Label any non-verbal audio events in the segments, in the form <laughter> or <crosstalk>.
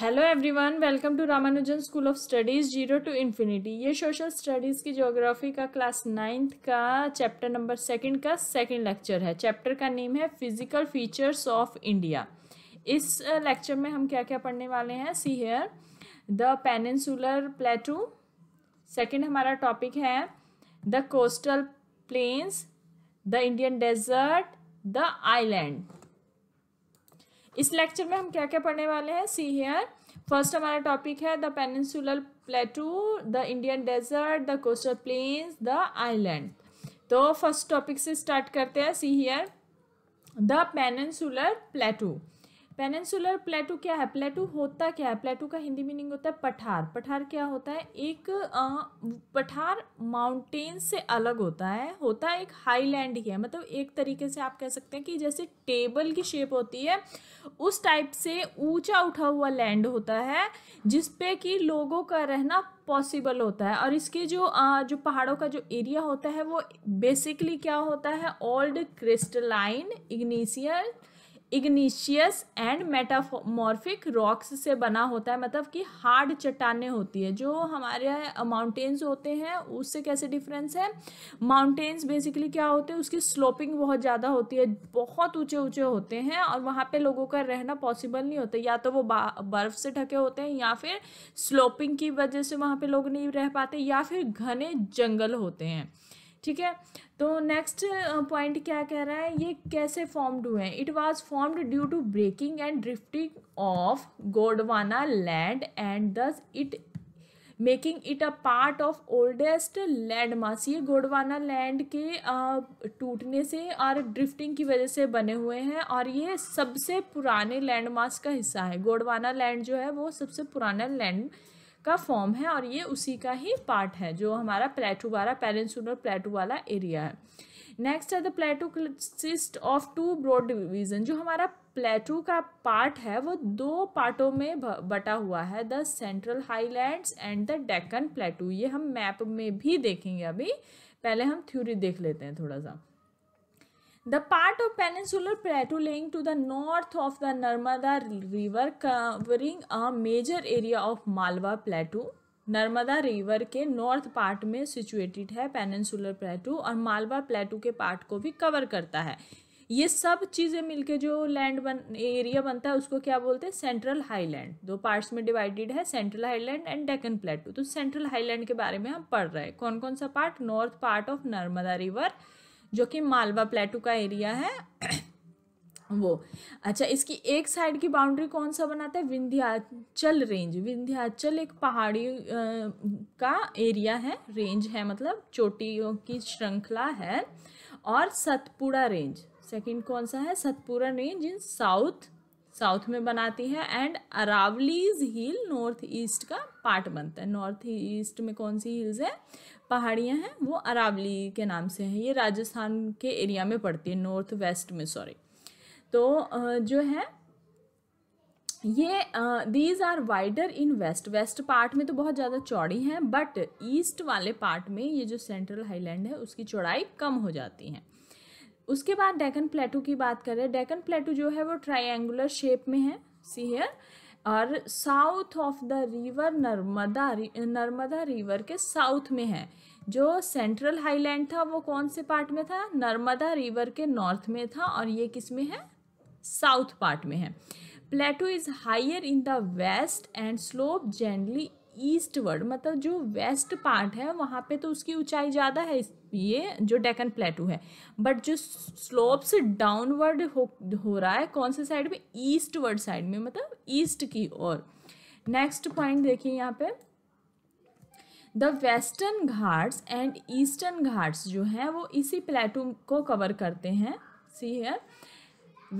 Hello everyone welcome to Ramanujan school of studies zero to infinity ये social studies की geography का class ninth का chapter number second का second lecture है chapter का नेम है फिजिकल फीचर्स ऑफ इंडिया इस लेक्चर में हम क्या क्या पढ़ने वाले हैं see here the peninsular plateau second हमारा टॉपिक है the coastal plains the Indian desert the island इस लेक्चर में हम क्या क्या पढ़ने वाले हैं सी हेयर फर्स्ट हमारा टॉपिक है the peninsular plateau the Indian desert the coastal plains the island तो फर्स्ट टॉपिक से स्टार्ट करते हैं see here the peninsular plateau peninsular plateau क्या है प्लेटू होता क्या है प्लेटू का हिंदी मीनिंग होता है पठार पठार क्या होता है एक पठार माउंटेन से अलग होता है होता है एक हाई लैंड ही है मतलब एक तरीके से आप कह सकते हैं कि जैसे टेबल की शेप होती है उस टाइप से ऊंचा उठा हुआ लैंड होता है जिसपे कि लोगों का रहना पॉसिबल होता है और इसके जो आ, जो पहाड़ों का जो एरिया होता है वो बेसिकली क्या होता है old crystalline igneous igneous and metamorphic rocks से बना होता है मतलब कि हार्ड चट्टाने होती है जो हमारे माउंटेन्स होते हैं उससे कैसे डिफरेंस है माउंटेन्स बेसिकली क्या होते हैं उसकी स्लोपिंग बहुत ज़्यादा होती है बहुत ऊंचे ऊंचे होते हैं और वहाँ पे लोगों का रहना पॉसिबल नहीं होता या तो वो बर्फ़ से ढके होते हैं या फिर स्लोपिंग की वजह से वहाँ पर लोग नहीं रह पाते या फिर घने जंगल होते हैं ठीक है तो नेक्स्ट पॉइंट क्या कह रहा है ये कैसे फॉर्म्ड हुए हैं it was formed due to breaking and drifting of Gondwana land and thus it making it a part of oldest land mass ये गोडवाना लैंड के टूटने से और ड्रिफ्टिंग की वजह से बने हुए हैं और ये सबसे पुराने लैंड मास का हिस्सा है गोडवाना लैंड जो है वो सबसे पुराना लैंड का फॉर्म है और ये उसी का ही पार्ट है जो हमारा प्लेटू वाला पेरेंसुलर प्लेटू वाला एरिया है नेक्स्ट है the plateau consist of two broad division जो हमारा प्लेटू का पार्ट है वो दो पार्टों में बटा हुआ है the central highlands and the Deccan plateau ये हम मैप में भी देखेंगे अभी पहले हम थ्योरी देख लेते हैं थोड़ा सा The part of peninsular plateau lying to the north of the Narmada river covering a major area of Malwa plateau Narmada river के नॉर्थ पार्ट में सिचुएटेड है पेनिनसुलर प्लेटू और मालवा प्लेटू के पार्ट को भी कवर करता है ये सब चीज़ें मिलके जो लैंड बन एरिया बनता है उसको क्या बोलते हैं सेंट्रल हाईलैंड दो पार्ट्स में डिवाइडेड है central highland and Deccan plateau तो सेंट्रल हाईलैंड के बारे में हम पढ़ रहे हैं कौन कौन सा part north part of Narmada river जो कि मालवा प्लेटू का एरिया है <clears throat> वो अच्छा इसकी एक साइड की बाउंड्री कौन सा बनाता है विंध्याचल रेंज विंध्याचल एक पहाड़ी का एरिया है रेंज है मतलब चोटियों की श्रृंखला है और सतपुड़ा रेंज सेकंड कौन सा है Satpura range in south south में बनाती है and Aravallis hill north east का पार्ट बनता है नॉर्थ ईस्ट में कौन सी हिल्स है पहाड़ियाँ हैं वो अरावली के नाम से हैं ये राजस्थान के एरिया में पड़ती है नॉर्थ वेस्ट में सॉरी तो जो है ये these are wider in west west part में तो बहुत ज़्यादा चौड़ी हैं बट ईस्ट वाले पार्ट में ये जो सेंट्रल हाईलैंड है उसकी चौड़ाई कम हो जाती है उसके बाद डेकन प्लेटू की बात करें डेकन प्लेटू जो है वो ट्राइंगुलर शेप में है सी हेयर और south of the river Narmada Narmada river के साउथ में है जो सेंट्रल हाईलैंड था वो कौन से पार्ट में था नर्मदा रिवर के नॉर्थ में था और ये किस में है साउथ पार्ट में है plateau is higher in the west and slope generally eastward मतलब जो वेस्ट पार्ट है वहाँ पे तो उसकी ऊंचाई ज़्यादा है ये जो डेकन प्लेटू है बट जो स्लोप्स डाउनवर्ड हो हो रहा है कौन से साइड में ईस्टवर्ड साइड में मतलब ईस्ट की ओर नेक्स्ट पॉइंट देखिए यहाँ पे the Western Ghats and Eastern Ghats जो हैं वो इसी प्लेटू को कवर करते हैं see here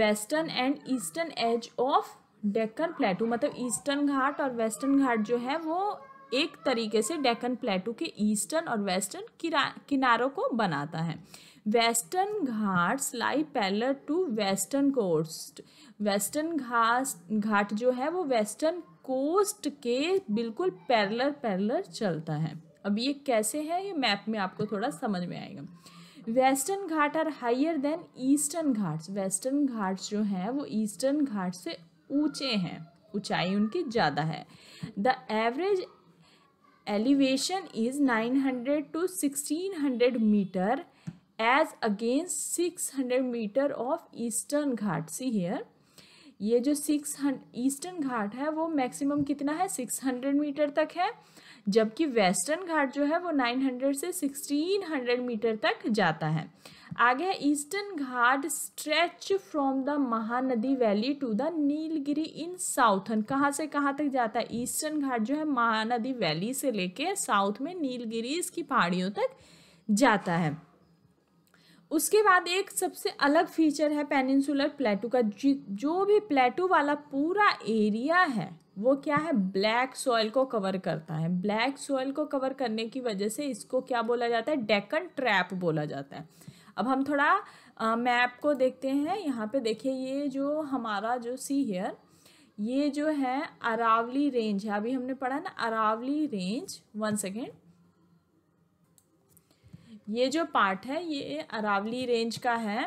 western and eastern edge of Deccan plateau मतलब ईस्टर्न घाट और वेस्टर्न घाट जो है वो एक तरीके से डेक्कन प्लेटू के ईस्टर्न और वेस्टर्न किनारों को बनाता है Western Ghats lie parallel to western coast western घास घाट जो है वो वेस्टर्न कोस्ट के बिल्कुल पैरलर पैरलर चलता है अब ये कैसे है ये मैप में आपको थोड़ा समझ में आएगा Western Ghat are higher than Eastern Ghats Western Ghats जो हैं वो ईस्टर्न घाट से ऊंचे हैं ऊंचाई उनकी ज़्यादा है the average elevation is 900 to 1600 metre as against six hundred metre of Eastern Ghat see here ये जो सिक्स ईस्टर्न घाट है वो मैक्सिमम कितना है सिक्स हंड्रेड मीटर तक है जबकि वेस्टर्न घाट जो है वो नाइन हंड्रेड से सिक्सटीन हंड्रेड मीटर तक जाता है आगे Eastern Ghat stretch from the Mahanadi valley to the Nilgiri in southern कहाँ से कहाँ तक जाता है ईस्टर्न घाट जो है महानदी वैली से लेके साउथ में नीलगिरी इसकी पहाड़ियों तक जाता है उसके बाद एक सबसे अलग फीचर है पेनिनसुलर प्लेटू का जो भी प्लेटू वाला पूरा एरिया है वो क्या है ब्लैक सॉइल को कवर करता है ब्लैक सॉइल को कवर करने की वजह से इसको क्या बोला जाता है डेकन ट्रैप बोला जाता है अब हम थोड़ा मैप को देखते हैं यहाँ पे देखिए ये जो हमारा जो सी हेयर ये जो है अरावली रेंज है अभी हमने पढ़ा ना अरावली रेंज वन सेकेंड ये जो पार्ट है ये अरावली रेंज का है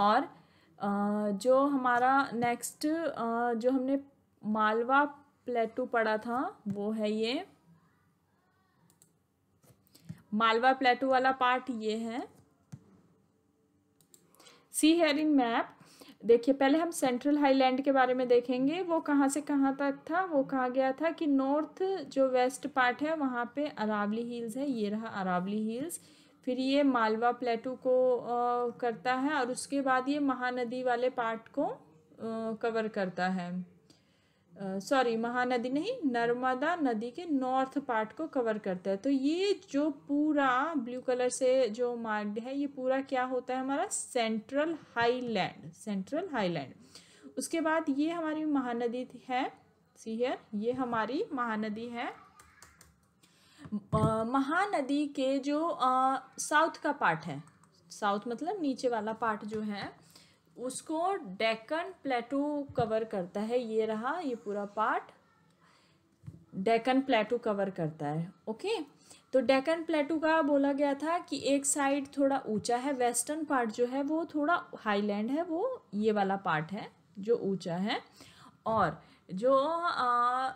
और जो हमारा नेक्स्ट जो हमने मालवा प्लेटू पढ़ा था वो है ये मालवा प्लेटू वाला पार्ट ये है सी हेयर इन मैप देखिए पहले हम सेंट्रल हाईलैंड के बारे में देखेंगे वो कहाँ से कहाँ तक था वो कहा गया था कि नॉर्थ जो वेस्ट पार्ट है वहाँ पे अरावली हिल्स है ये रहा अरावली हिल्स फिर ये मालवा प्लेटू को आ, करता है और उसके बाद ये महानदी वाले पार्ट को आ, कवर करता है सॉरी महानदी नहीं नर्मदा नदी के नॉर्थ पार्ट को कवर करता है तो ये जो पूरा ब्लू कलर से जो मार्ग है ये पूरा क्या होता है हमारा सेंट्रल हाईलैंड सेंट्रल हाईलैंड उसके बाद ये हमारी महानदी है सी ये हमारी महानदी है महानदी के जो साउथ का पार्ट है साउथ मतलब नीचे वाला पार्ट जो है उसको डेकन प्लेटो कवर करता है ये रहा ये पूरा पार्ट डेकन प्लेटो कवर करता है ओके तो डेकन प्लेटो का बोला गया था कि एक साइड थोड़ा ऊंचा है वेस्टर्न पार्ट जो है वो थोड़ा हाईलैंड है वो ये वाला पार्ट है जो ऊंचा है और जो आ,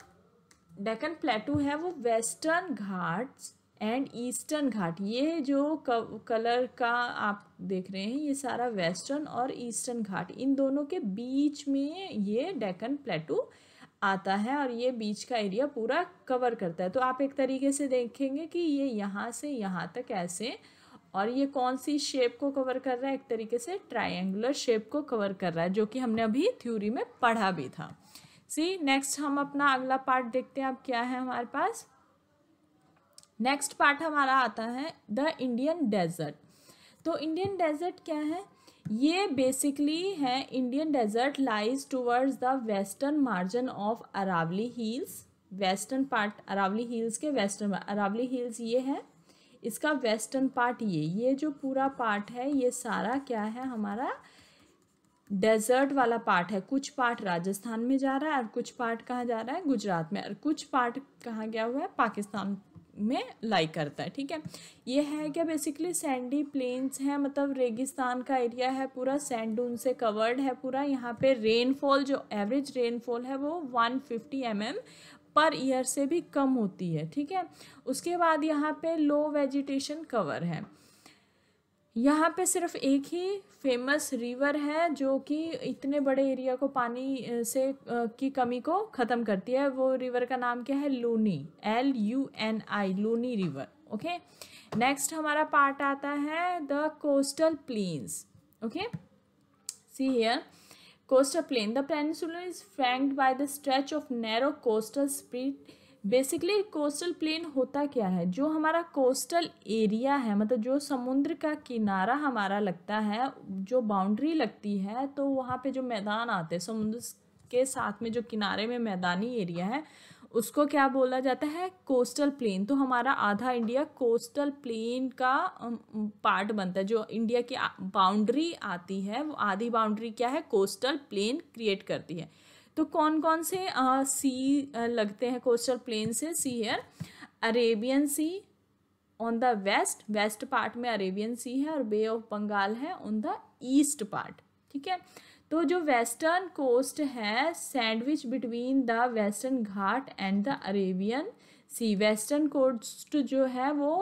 डेकन प्लेटू है वो Western Ghats and Eastern Ghat ये जो कलर का आप देख रहे हैं ये सारा वेस्टर्न और ईस्टर्न घाट इन दोनों के बीच में ये डेकन प्लेटू आता है और ये बीच का एरिया पूरा कवर करता है तो आप एक तरीके से देखेंगे कि ये यहाँ से यहाँ तक ऐसे और ये कौन सी शेप को कवर कर रहा है एक तरीके से ट्रायंगुलर शेप को कवर कर रहा है जो कि हमने अभी थ्योरी में पढ़ा भी था सी नेक्स्ट हम अपना अगला पार्ट देखते हैं अब क्या है हमारे पास नेक्स्ट पार्ट हमारा आता है द इंडियन डेजर्ट तो इंडियन डेजर्ट क्या है ये बेसिकली है Indian desert lies towards the western margin of Aravalli hills western part Aravalli hills के वेस्टर्न अरावली हिल्स ये है इसका वेस्टर्न पार्ट ये ये जो पूरा पार्ट है ये सारा क्या है हमारा डेजर्ट वाला पार्ट है कुछ पार्ट राजस्थान में जा रहा है और कुछ पार्ट कहाँ जा रहा है गुजरात में और कुछ पार्ट कहाँ गया हुआ है पाकिस्तान में लाई करता है ठीक है ये है क्या बेसिकली सैंडी प्लेन्स हैं मतलब रेगिस्तान का एरिया है पूरा सैंडून से कवर्ड है पूरा यहाँ पे रेनफॉल जो एवरेज रेनफॉल है वो 150 फिफ्टी mm पर ईयर से भी कम होती है ठीक है उसके बाद यहाँ पे लो वेजिटेशन कवर है यहाँ पे सिर्फ एक ही फेमस रिवर है जो कि इतने बड़े एरिया को पानी से की कमी को ख़त्म करती है वो रिवर का नाम क्या है Luni L U N I Luni river okay next हमारा पार्ट आता है the coastal plains okay see here coastal plain the peninsular is flanked by the stretch of narrow coastal strip basically coastal plain होता क्या है जो हमारा कोस्टल एरिया है मतलब जो समुद्र का किनारा हमारा लगता है जो बाउंड्री लगती है तो वहाँ पे जो मैदान आते हैं समुद्र के साथ में जो किनारे में मैदानी एरिया है उसको क्या बोला जाता है कोस्टल प्लेन तो हमारा आधा इंडिया कोस्टल प्लेन का पार्ट बनता है जो इंडिया की बाउंड्री आती है वो आधी बाउंड्री क्या है कोस्टल प्लेन क्रिएट करती है तो कौन कौन से आ, सी लगते हैं कोस्टल प्लेन से see here Arabian sea on the west west part में अरेबियन सी है और बे ऑफ बंगाल है ऑन द ईस्ट पार्ट ठीक है तो जो वेस्टर्न कोस्ट है sandwich between the Western Ghat and the Arabian sea western coast जो है वो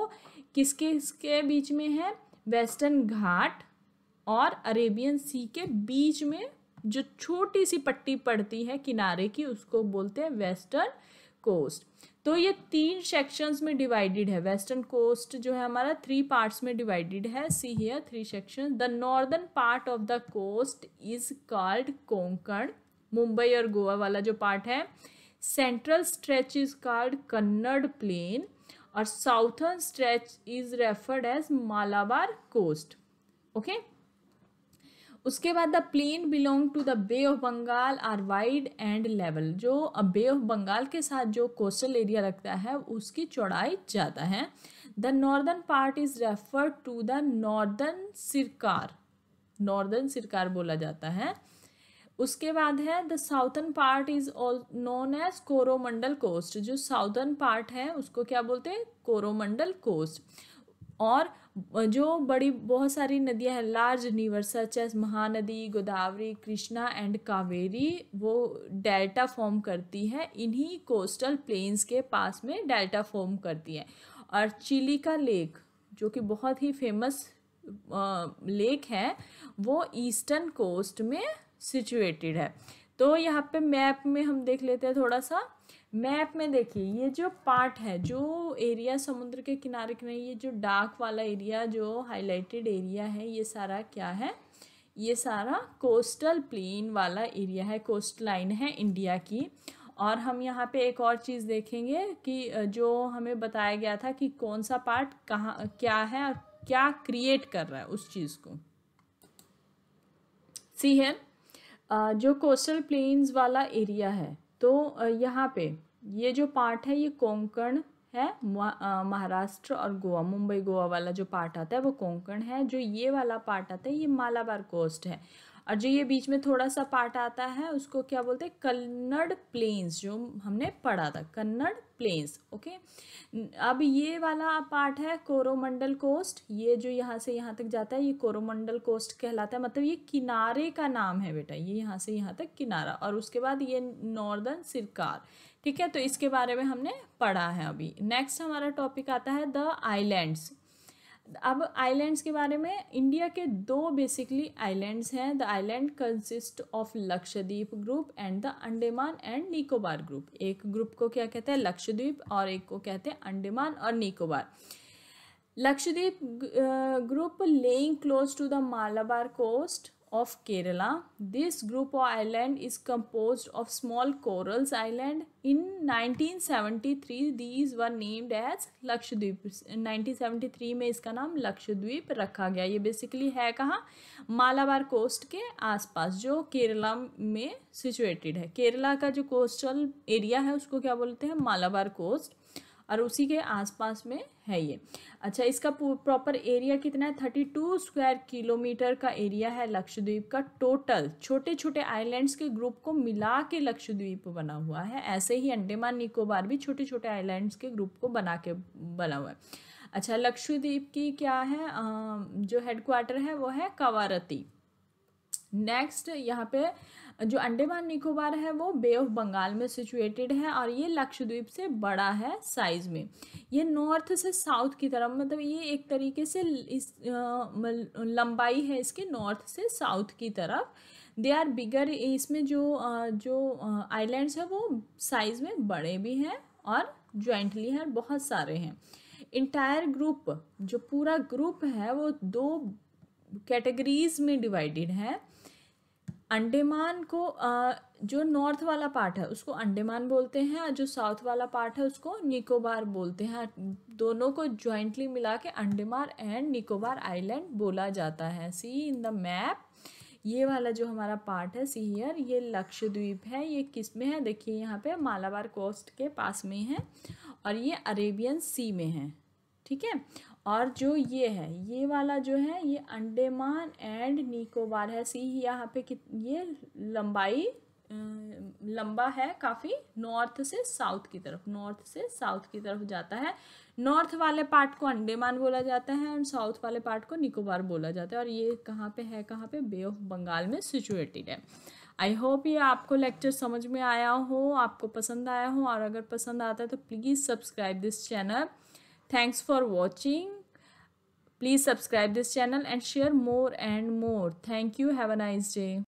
किसके किसके बीच में है वेस्टर्न घाट और अरेबियन सी के बीच में जो छोटी सी पट्टी पड़ती है किनारे की उसको बोलते हैं वेस्टर्न कोस्ट तो ये तीन सेक्शंस में डिवाइडेड है वेस्टर्न कोस्ट जो है हमारा थ्री पार्ट्स में डिवाइडेड है see here three section the northern part of the coast is called Konkan Mumbai और गोवा वाला जो पार्ट है central stretch is called Kannada plain और southern stretch is referred as Malabar coast okay okay? उसके बाद the plain belong to the bay of Bengal are wide and level जो bay of Bengal के साथ जो कोस्टल एरिया लगता है उसकी चौड़ाई ज़्यादा है the northern part is refer to the northern Circar northern Circar बोला जाता है उसके बाद है the southern part is all known as Coromandel coast जो साउथर्न पार्ट है उसको क्या बोलते हैं कोरोमंडल कोस्ट और जो बड़ी बहुत सारी नदियां हैं large river such as Mahanadi Godavari Krishna and Kaveri वो डेल्टा फॉर्म करती है इन्हीं कोस्टल प्लेन्स के पास में डेल्टा फॉर्म करती है और चिली का लेक जो कि बहुत ही फेमस लेक है वो ईस्टर्न कोस्ट में सिचुएटेड है तो यहाँ पे मैप में हम देख लेते हैं थोड़ा सा मैप में देखिए ये जो पार्ट है जो एरिया समुद्र के किनारे किनारे ये जो डार्क वाला एरिया जो हाईलाइटेड एरिया है ये सारा क्या है ये सारा कोस्टल प्लेन वाला एरिया है कोस्ट लाइन है इंडिया की और हम यहाँ पे एक और चीज़ देखेंगे कि जो हमें बताया गया था कि कौन सा पार्ट कहाँ क्या है और क्या क्रिएट कर रहा है उस चीज़ को सी है जो कोस्टल प्लेन्स वाला एरिया है तो यहाँ पे ये जो पार्ट है ये कोंकण है महाराष्ट्र और गोवा मुंबई गोवा वाला जो पार्ट आता है वो कोंकण है जो ये वाला पार्ट आता है ये मालाबार कोस्ट है और जो ये बीच में थोड़ा सा पार्ट आता है उसको क्या बोलते हैं कन्नड़ प्लेन्स जो हमने पढ़ा था कन्नड़ प्लेन्स ओके अब ये वाला पार्ट है कोरोमंडल कोस्ट ये जो यहाँ से यहाँ तक जाता है ये कोरोमंडल कोस्ट कहलाता है मतलब ये किनारे का नाम है बेटा ये यहाँ से यहाँ तक किनारा और उसके बाद ये नॉर्दर्न सिरकार ठीक है तो इसके बारे में हमने पढ़ा है अभी नेक्स्ट हमारा टॉपिक आता है द आइलैंड्स अब आइलैंड्स के बारे में इंडिया के दो बेसिकली आइलैंड्स हैं the island consist of Lakshadweep group and the Andaman and Nicobar group एक ग्रुप को क्या कहते हैं लक्षद्वीप और एक को कहते हैं अंडेमान और Nicobar Lakshadweep group lying close to the Malabar coast of Kerala. This group of island is composed of small corals island. In 1973 these were named as Lakshadweep. 1973 में इसका नाम लक्षद्वीप रखा गया ये बेसिकली है कहाँ मालाबार कोस्ट के आसपास जो केरला में सिचुएटेड है केरला का जो कोस्टल एरिया है उसको क्या बोलते हैं मालाबार कोस्ट और उसी के आसपास में है ये अच्छा इसका प्रॉपर एरिया कितना है थर्टी टू स्क्वायर किलोमीटर का एरिया है लक्षद्वीप का टोटल छोटे छोटे आइलैंड्स के ग्रुप को मिला के लक्षद्वीप बना हुआ है ऐसे ही अंडेमान निकोबार भी छोटे छोटे आइलैंड्स के ग्रुप को बना के बना हुआ है अच्छा लक्षद्वीप की क्या है जो हेडक्वार्टर है वो है कवारती नेक्स्ट यहाँ पे जो अंडेमान निकोबार है वो बे ऑफ बंगाल में सिचुएटेड है और ये लक्षद्वीप से बड़ा है साइज़ में ये नॉर्थ से साउथ की तरफ मतलब ये एक तरीके से इस लंबाई है इसके नॉर्थ से साउथ की तरफ दे आर बिगर इसमें जो जो आइलैंड्स है वो साइज़ में बड़े भी हैं और जॉइंटली हैं बहुत सारे हैं इंटायर ग्रुप जो पूरा ग्रुप है वो दो कैटेगरीज में डिवाइडेड है अंडेमान को जो नॉर्थ वाला पार्ट है उसको अंडेमान बोलते हैं और जो साउथ वाला पार्ट है उसको निकोबार बोलते हैं दोनों को ज्वाइंटली मिला के अंडेमान एंड निकोबार आइलैंड बोला जाता है सी इन द मैप ये वाला जो हमारा पार्ट है सी हियर ये लक्षद्वीप है ये किस में है देखिए यहाँ पे मालाबार कोस्ट के पास में है और ये अरेबियन सी में है ठीक है और जो ये है ये वाला जो है ये अंडेमान एंड निकोबार है सी यहाँ पे कित ये लंबाई लंबा है काफ़ी नॉर्थ से साउथ की तरफ नॉर्थ से साउथ की तरफ जाता है नॉर्थ वाले पार्ट को अंडेमान बोला जाता है और साउथ वाले पार्ट को निकोबार बोला जाता है और ये कहाँ पे है कहाँ पे बे ऑफ बंगाल में सिचुएटेड है आई होप ये आपको लेक्चर समझ में आया हो आपको पसंद आया हो और अगर पसंद आता है तो please subscribe this channel thanks for watching Please subscribe this channel and share more and more. Thank you. Have a nice day.